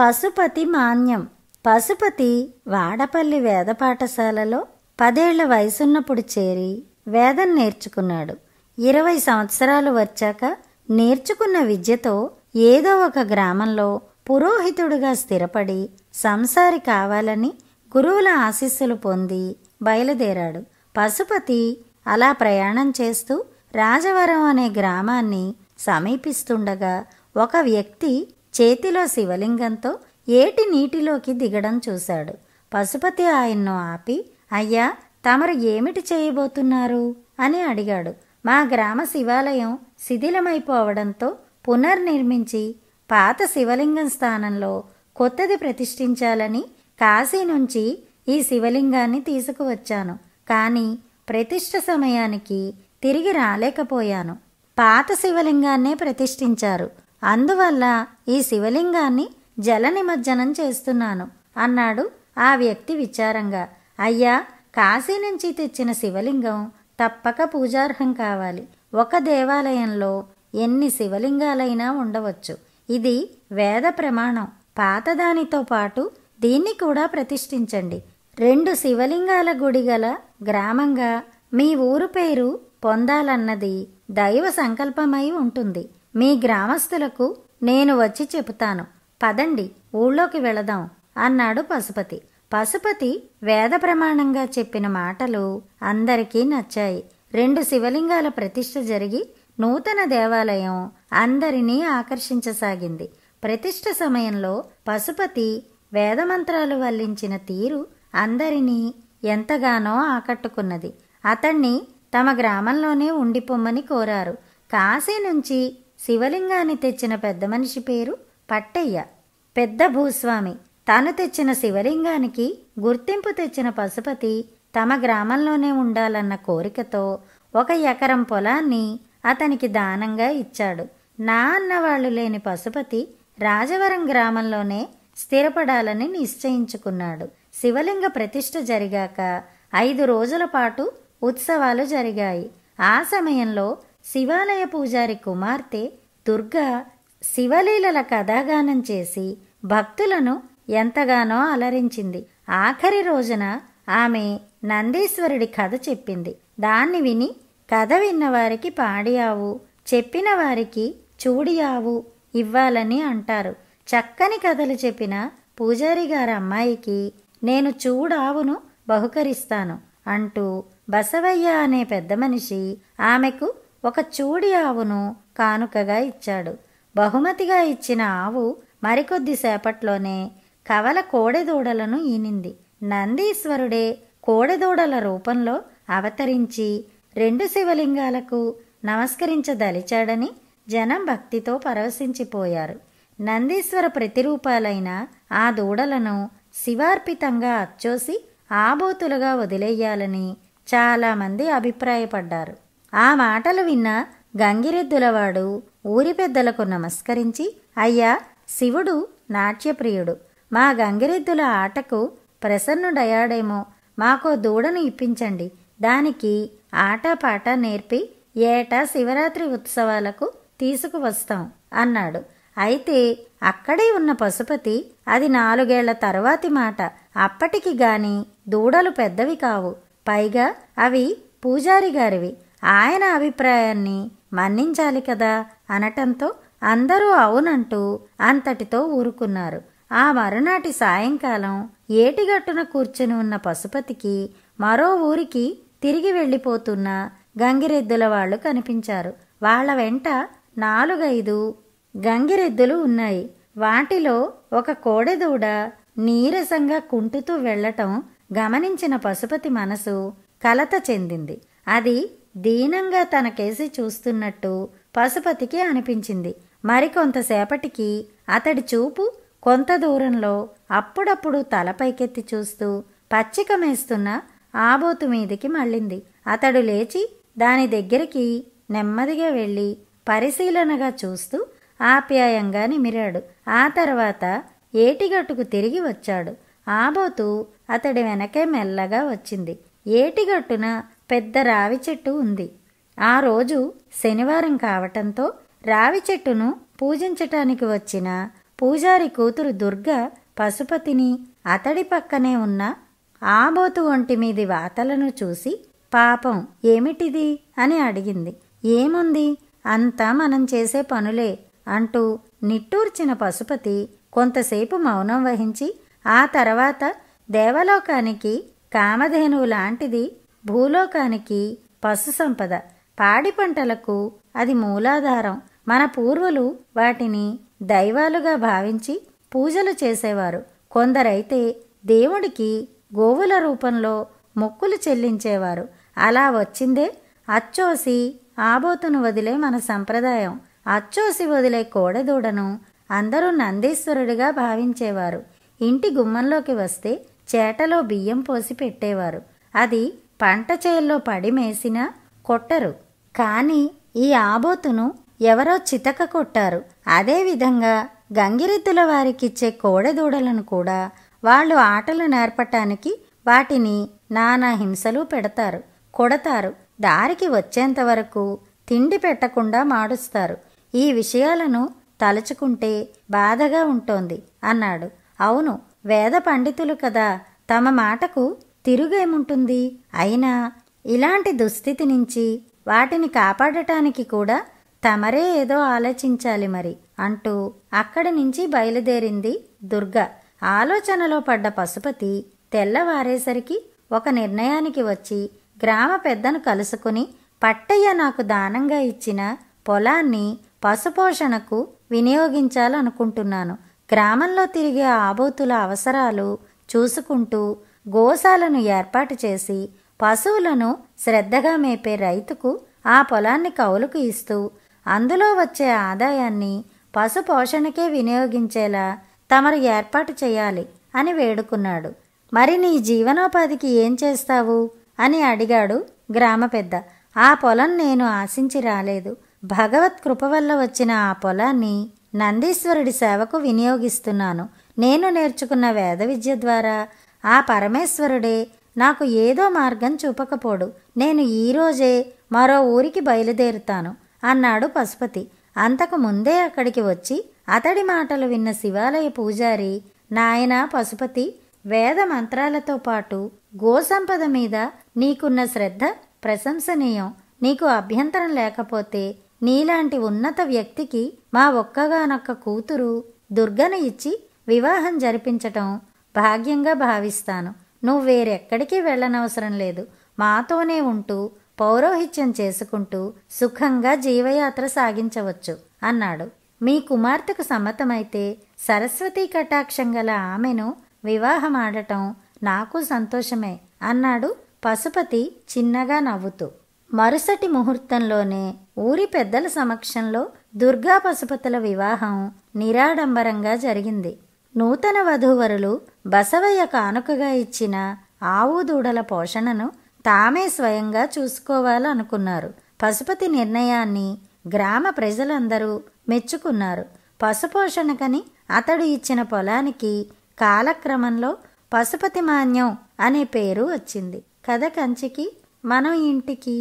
పశుపతి మాన్యం పశుపతి వాడపల్లి వేద పాఠశాలలో పదేళ్ల వయసున్నప్పుడు చేరి వేదం నేర్చుకున్నాడు ఇరవై సంవత్సరాలు వచ్చాక నేర్చుకున్న విద్యతో ఏదో ఒక గ్రామంలో పురోహితుడుగా స్థిరపడి సంసారి కావాలని గురువుల ఆశీస్సులు పొంది బయలుదేరాడు పశుపతి అలా ప్రయాణం చేస్తూ రాజవరం అనే గ్రామాన్ని సమీపిస్తుండగా ఒక వ్యక్తి చేతిలో శివలింగంతో ఏటి నీటిలోకి దిగడం చూశాడు పశుపతి ఆయన్ను ఆపి అయ్యా తమరు ఏమిటి చేయబోతున్నారు అని అడిగాడు మా గ్రామ శివాలయం శిథిలమైపోవడంతో పునర్నిర్మించి పాత శివలింగం స్థానంలో కొత్తది ప్రతిష్ఠించాలని కాశీ నుంచి ఈ శివలింగాన్ని తీసుకువచ్చాను కానీ ప్రతిష్ట సమయానికి తిరిగి రాలేకపోయాను పాత శివలింగాన్నే ప్రతిష్ఠించారు అందువల్ల ఈ శివలింగాన్ని జల నిమజ్జనం చేస్తున్నాను అన్నాడు ఆ వ్యక్తి విచారంగా అయ్యా కాశీ నుంచి తెచ్చిన శివలింగం తప్పక పూజార్హం కావాలి ఒక దేవాలయంలో ఎన్ని శివలింగాలైనా ఉండవచ్చు ఇది వేద ప్రమాణం పాతదానితో పాటు దీన్ని కూడా ప్రతిష్ఠించండి రెండు శివలింగాల గుడి గల గ్రామంగా మీ ఊరు పేరు పొందాలన్నది దైవ సంకల్పమై ఉంటుంది మీ గ్రామస్తులకు నేను వచ్చి చెబుతాను పదండి ఊళ్ళోకి వెళదాం అన్నాడు పశుపతి పశుపతి వేద ప్రమాణంగా చెప్పిన మాటలు అందరికీ నచ్చాయి రెండు శివలింగాల ప్రతిష్ఠ జరిగి నూతన దేవాలయం అందరినీ ఆకర్షించసాగింది ప్రతిష్ఠ సమయంలో పశుపతి వేదమంత్రాలు వల్లించిన తీరు అందరినీ ఎంతగానో ఆకట్టుకున్నది అతన్ని తమ గ్రామంలోనే ఉండిపోమ్మని కోరారు కాశీ నుంచి శివలింగాన్ని తెచ్చిన పెద్ద మనిషి పేరు పట్టయ్య పెద్ద భూస్వామి తాను తెచ్చిన శివలింగానికి గుర్తింపు తెచ్చిన పశుపతి తమ గ్రామంలోనే ఉండాలన్న కోరికతో ఒక ఎకరం పొలాన్ని అతనికి దానంగా ఇచ్చాడు నా అన్నవాళ్లు లేని పశుపతి రాజవరం గ్రామంలోనే స్థిరపడాలని నిశ్చయించుకున్నాడు శివలింగ ప్రతిష్ఠ జరిగాక ఐదు రోజుల పాటు ఉత్సవాలు జరిగాయి ఆ సమయంలో శివాలయ పూజారి కుమార్తె దుర్గా శివలీలల కథాగానం చేసి భక్తులను ఎంతగానో అలరించింది ఆఖరి రోజున ఆమె నందీశ్వరుడి కథ చెప్పింది దాన్ని విని కథ విన్నవారికి పాడియావు చెప్పిన వారికి చూడియావు ఇవ్వాలని అంటారు చక్కని కథలు చెప్పిన పూజారి గారి అమ్మాయికి నేను చూడావును బహుకరిస్తాను అంటూ బసవయ్య అనే పెద్ద మనిషి ఆమెకు ఒక చూడి ఆవును కానుకగా ఇచ్చాడు బహుమతిగా ఇచ్చిన ఆవు మరికొద్దిసేపట్లోనే కవల కోడెదూడలను ఈనింది నందీశ్వరుడే కోడెదూడల రూపంలో అవతరించి రెండు శివలింగాలకు నమస్కరించదలిచాడని జనం భక్తితో పరవశించిపోయారు నందీశ్వర ప్రతిరూపాలైన ఆ దూడలను శివార్పితంగా అచ్చోసి ఆబోతులుగా వదిలేయాలని చాలామంది అభిప్రాయపడ్డారు ఆ మాటలు విన్న గంగిరెద్దులవాడు ఊరి పెద్దలకు నమస్కరించి అయ్యా శివుడు నాట్యప్రియుడు మా గంగిరెద్దుల ఆటకు ప్రసన్నుడయ్యాడేమో మాకో దూడను ఇప్పించండి దానికి ఆటపాట నేర్పి ఏటా శివరాత్రి ఉత్సవాలకు తీసుకువస్తాం అన్నాడు అయితే అక్కడే ఉన్న పశుపతి అది నాలుగేళ్ల తర్వాతి మాట అప్పటికి గాని దూడలు పెద్దవి కావు పైగా అవి పూజారి గారివి ఆయన అభిప్రాయాన్ని మన్నించాలి కదా అనటంతో అందరూ అవునంటూ అంతటితో ఊరుకున్నారు ఆ మరునాటి సాయంకాలం ఏటిగట్టున కూర్చుని ఉన్న పశుపతికి మరో ఊరికి తిరిగి వెళ్ళిపోతున్న గంగిరెద్దుల వాళ్ళు కనిపించారు వాళ్ళ వెంట నాలుగైదు గంగిరెద్దులు ఉన్నాయి వాటిలో ఒక కోడెదూడ నీరసంగా కుంటుతూ వెళ్లటం గమనించిన పశుపతి మనసు కలత చెందింది అది దీనంగా తనకేసి చూస్తున్నట్టు పశుపతికి అనిపించింది మరికొంతసేపటికి అతడి చూపు కొంత దూరంలో అప్పుడప్పుడు తలపైకెత్తి చూస్తూ పచ్చిక మేస్తున్న ఆబోతు మీదికి మళ్ళింది అతడు లేచి దాని దగ్గరికి నెమ్మదిగా వెళ్ళి పరిశీలనగా చూస్తూ ఆప్యాయంగా నిమిరాడు ఆ తర్వాత ఏటిగట్టుకు తిరిగి వచ్చాడు ఆబోతు అతడి వెనకే మెల్లగా వచ్చింది ఏటిగట్టున పెద్ద రావి చెట్టు ఉంది ఆ రోజు శనివారం కావటంతో రావి చెట్టును పూజించటానికి వచ్చిన పూజారి కూతురు దుర్గ పశుపతిని అతడి పక్కనే ఉన్న ఆబోతు ఒంటి మీది వాతలను చూసి పాపం ఏమిటిది అని అడిగింది ఏముంది అంతా మనం చేసే పనులే అంటూ నిట్టూర్చిన పశుపతి కొంతసేపు మౌనం వహించి ఆ తర్వాత దేవలోకానికి కామధేనువు లాంటిది భూలోకానికి పశు సంపద పాడి పంటలకు అది మూలాధారం మన పూర్వులు వాటిని దైవాలుగా భావించి పూజలు చేసేవారు కొందరైతే దేవుడికి గోవుల రూపంలో మొక్కులు చెల్లించేవారు అలా వచ్చిందే అచ్చోసి ఆబోతును వదిలే మన సంప్రదాయం అచ్చోసి వదిలే కోడెదూడను అందరూ నందీశ్వరుడిగా భావించేవారు ఇంటి గుమ్మంలోకి వస్తే చేటలో బియ్యం పోసి పెట్టేవారు అది పంట చేల్లో పడిమేసినా కొట్టరు కాని ఈ ఆబోతును ఎవరో చితక కొట్టారు అదేవిధంగా గంగిరెద్దుల వారికిచ్చే కోడెదూడలను కూడా వాళ్ళు ఆటలు నేర్పటానికి వాటిని నానా హింసలు పెడతారు కొడతారు దారికి వచ్చేంత వరకు తిండి పెట్టకుండా మాడుస్తారు ఈ విషయాలను తలుచుకుంటే బాధగా ఉంటోంది అన్నాడు అవును వేద పండితులు కదా తమ మాటకు తిరుగేముంటుంది అయినా ఇలాంటి దుస్థితి నుంచి వాటిని కాపాడటానికి కూడా తమరే ఏదో ఆలోచించాలి మరి అంటూ అక్కడి నుంచి బయలుదేరింది దుర్గ ఆలోచనలో పడ్డ పశుపతి తెల్లవారేసరికి ఒక నిర్ణయానికి వచ్చి గ్రామ పెద్దను కలుసుకుని పట్టయ్య నాకు దానంగా ఇచ్చిన పొలాన్ని పశుపోషణకు వినియోగించాలనుకుంటున్నాను గ్రామంలో తిరిగే ఆబోతుల అవసరాలు చూసుకుంటూ గోశాలను ఏర్పాటు చేసి పశువులను శ్రద్ధగా మేపే రైతుకు ఆ పొలాన్ని కౌలుకు ఇస్తూ అందులో వచ్చే ఆదాయాన్ని పశు పోషణకే వినియోగించేలా తమరు ఏర్పాటు చేయాలి అని వేడుకున్నాడు మరి నీ జీవనోపాధికి ఏం చేస్తావు అని అడిగాడు గ్రామ పెద్ద ఆ పొలం నేను ఆశించి రాలేదు భగవత్ కృప వల్ల వచ్చిన ఆ పొలాన్ని నందీశ్వరుడి సేవకు వినియోగిస్తున్నాను నేను నేర్చుకున్న వేద విద్య ద్వారా ఆ పరమేశ్వరుడే నాకు ఏదో మార్గం చూపకపోడు నేను ఈరోజే మరో ఊరికి బయలుదేరుతాను అన్నాడు పశుపతి అంతకు ముందే అక్కడికి వచ్చి అతడి మాటలు విన్న శివాలయ పూజారి నాయన పశుపతి వేద మంత్రాలతో పాటు గోసంపద మీద నీకున్న శ్రద్ధ ప్రశంసనీయం నీకు అభ్యంతరం లేకపోతే నీలాంటి ఉన్నత వ్యక్తికి మా ఒక్కగానొక్క కూతురు దుర్గను ఇచ్చి వివాహం జరిపించటం భాగ్యంగా భావిస్తాను నువ్వు వేరెక్కడికి వెళ్ళనవసరం లేదు మాతోనే ఉంటూ పౌరోహిత్యం చేసుకుంటూ సుఖంగా జీవయాత్ర సాగించవచ్చు అన్నాడు మీ కుమార్తెకు సమ్మతమైతే సరస్వతీ కటాక్షం గల ఆమెను వివాహమాడటం నాకు సంతోషమే అన్నాడు పశుపతి చిన్నగా నవ్వుతూ మరుసటి ముహూర్తంలోనే ఊరి పెద్దల సమక్షంలో దుర్గా పశుపతుల వివాహం నిరాడంబరంగా జరిగింది నూతన వధూవరులు బసవయ్య కానుకగా ఇచ్చిన ఆవు దూడల పోషణను తామే స్వయంగా చూసుకోవాలనుకున్నారు పశుపతి నిర్ణయాన్ని గ్రామ ప్రజలందరూ మెచ్చుకున్నారు పశుపోషణకని అతడు ఇచ్చిన పొలానికి కాలక్రమంలో పశుపతి మాన్యం అనే పేరు వచ్చింది కథ కంచికి మనం ఇంటికి